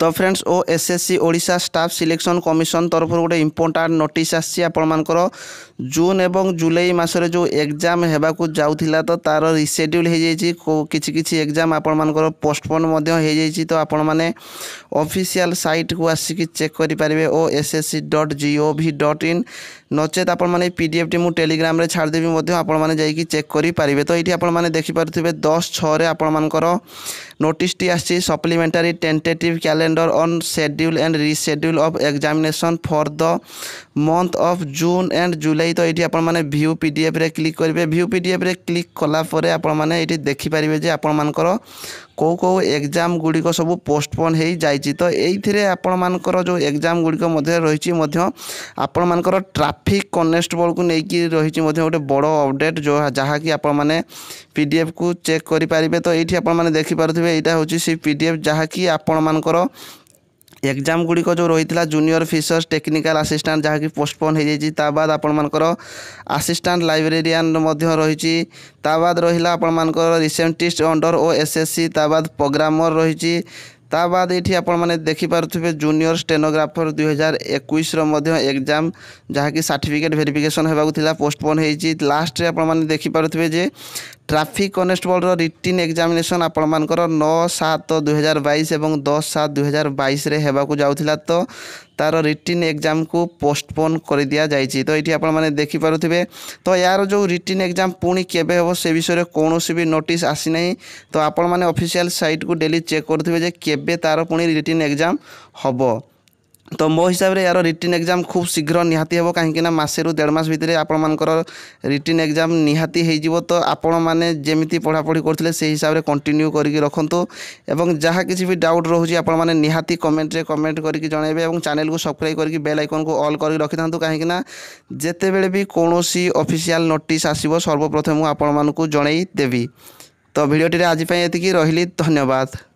তো friends O S S C Odisha staff selection commission ତରଫରୁ ଗୋଟେ ଇମ୍ପୋର୍ଟାଣ୍ଟ ନୋଟିସ୍ ଆସିଛି ଆପଣମାନଙ୍କର ଜୁନ୍ ଏବଂ ଜୁଲାଇ ମାସରେ ଯେଉଁ ଏକ୍ଜାମ୍ ହେବାକୁ ଯାଉଥିଲା ତ ତା'ର ରିସେଡ୍ୟୁଲ୍ ହୋଇଯାଇଛି କିଛି କିଛି ଏକ୍ଜାମ୍ ଆପଣମାନଙ୍କର ପୋଷ୍ଟପୋନ୍ ମଧ୍ୟ ହୋଇଯାଇଛି ତ ଆପଣମାନେ ଅଫିସିଆଲ୍ ସାଇଟ୍କୁ ଆସିକି ଚେକ୍ କରିପାରିବେ O S S C dot G O V dot in ନଚେତ୍ ଆପଣମାନେ ପିଡ଼ିଏଫ୍ଟି ମୁଁ ଟେଲିଗ୍ରାମରେ ଛାଡ଼ିଦେବି ମଧ୍ୟ ଆପଣମାନେ ଯାଇକି ଚେକ୍ କରିପାରିବେ ତ ଏଇଠି ଆପଣମାନେ ଦେଖିପାରୁଥିବେ ଦଶ ଛଅରେ ଆପଣମାନଙ୍କର ନୋଟିସ୍ଟି ଆସିଛି supplementary tentative calendar on schedule and reschedule of examination for the month of June and July ତ ଏଇଠି ଆପଣମାନେ ଭିୟୁ ପିଡ଼ିଏଫ୍ରେ କ୍ଲିକ୍ କରିବେ ଭିୟୁ ପିଡ଼ିଏଫ୍ରେ କ୍ଲିକ୍ କଲା ପରେ ଆପଣମାନେ ଏଇଠି ଦେଖିପାରିବେ ଯେ ଆପଣମାନଙ୍କର କେଉଁ କେଉଁ ଏକ୍ଜାମ୍ ଗୁଡ଼ିକ ସବୁ ପୋଷ୍ଟପୋନ୍ ହୋଇଯାଇଛି ତ ଏଇଥିରେ ଆପଣମାନଙ୍କର ଯେଉଁ ଏକ୍ଜାମ୍ ଗୁଡ଼ିକ ମଧ୍ୟ ରହିଛି ମଧ୍ୟ ଆପଣମାନଙ୍କର ଟ୍ରାଫିକ୍ ଟ୍ରାଫିକ୍ କନେଷ୍ଟବଳକୁ ନେଇକି ରହିଛି ମଧ୍ୟ ଗୋଟେ ବଡ଼ ଅପଡ଼େଟ୍ ଯେଉଁ ଯାହାକି ଆପଣମାନେ ପି ଡି ଏଫ୍କୁ ଚେକ୍ କରିପାରିବେ ତ ଏଇଠି ଆପଣମାନେ ଦେଖିପାରୁଥିବେ ଏଇଟା ହେଉଛି ସେ ପି ଡି ଏଫ୍ ଯାହାକି ଆପଣମାନଙ୍କର এক্সাম গুড়িক যে রয়েছে জুনিয়র ফিসর্স টেকনিকাল আসিষ্টাট যা কি পোস্টপোন হয়ে যাই তা বাদ আপনার আসিষ্টাট লাইব্রেরিয়ান রয়েছে তা বাদ রহিলা আপনার রিসেন্টিস্ট অন্ডর ও এসএসসি তা বাদ প্রোগ্রামর রয়েছে ତା ବାଦ ଏଠି ଆପଣମାନେ ଦେଖିପାରୁଥିବେ ଜୁନିୟର ଷ୍ଟେନୋଗ୍ରାଫର ଦୁଇ ହଜାର ଏକୋଇଶର ମଧ୍ୟ ଏକ୍ଜାମ୍ ଯାହାକି ସାର୍ଟିଫିକେଟ୍ ଭେରିଫିକେସନ୍ ହେବାକୁ ଥିଲା ପୋଷ୍ଟପୋନ୍ ହେଇଛି ଲାଷ୍ଟରେ ଆପଣମାନେ ଦେଖିପାରୁଥିବେ ଯେ ট্রাফিক কনস্টেবলর রিটিন এক্সামিনেসন আপনার নଅ সাত দুই হাজার বাইশ এবং দশ সাত দুই হাজার বাইশে হওয়া যাওয়া তো তার রিটিন মানে এক্সাম কু পোস্টপোন করে দিয়া যাই তো এটি আপনার দেখিপারে তো এর যে রিটিন এক্সাম পুঁ কেবে হব সে বিষয়ে কৌশি বি নোটিস আসি না তো আপনার অফিসিয়াল সাইট কু ডেলি চেক করুবে যে কেবে তার পুঁ রিটিন এক্সাম হব ତ ମୋ ହିସାବରେ ଏହାର ରିଟିନ୍ ଏକ୍ଜାମ୍ ଖୁବ୍ ଶୀଘ୍ର ନିହାତି ହେବ କାହିଁକିନା ମାସେରୁ ଦେଢ଼ ମାସ ଭିତରେ ଆପଣମାନଙ୍କର ରିଟିନ୍ ଏକ୍ଜାମ୍ ନିହାତି ହୋଇଯିବ ତ ଆପଣମାନେ ଯେମିତି ପଢ଼ାପଢ଼ି କରୁଥିଲେ ସେହି ହିସାବରେ କଣ୍ଟିନ୍ୟୁ କରିକି ରଖନ୍ତୁ ଏବଂ ଯାହା କିଛି ବି ଡାଉଟ୍ ରହୁଛି ଆପଣମାନେ ନିହାତି କମେଣ୍ଟରେ କମେଣ୍ଟ କରିକି ଜଣାଇବେ ଏବଂ ଚ୍ୟାନେଲକୁ ସବସ୍କ୍ରାଇବ୍ କରିକି ବେଲ୍ ଆଇକନ୍କୁ ଅଲ୍ କରିକି ରଖିଥାନ୍ତୁ କାହିଁକିନା ଯେତେବେଳେ ବି କୌଣସି ଅଫିସିଆଲ୍ ନୋଟିସ୍ ଆସିବ ସର୍ବପ୍ରଥମେ ମୁଁ ଆପଣମାନଙ୍କୁ ଜଣାଇ ଦେବି ତ ଭିଡ଼ିଓଟିରେ ଆଜି ପାଇଁ ଏତିକି ରହିଲି ଧନ୍ୟବାଦ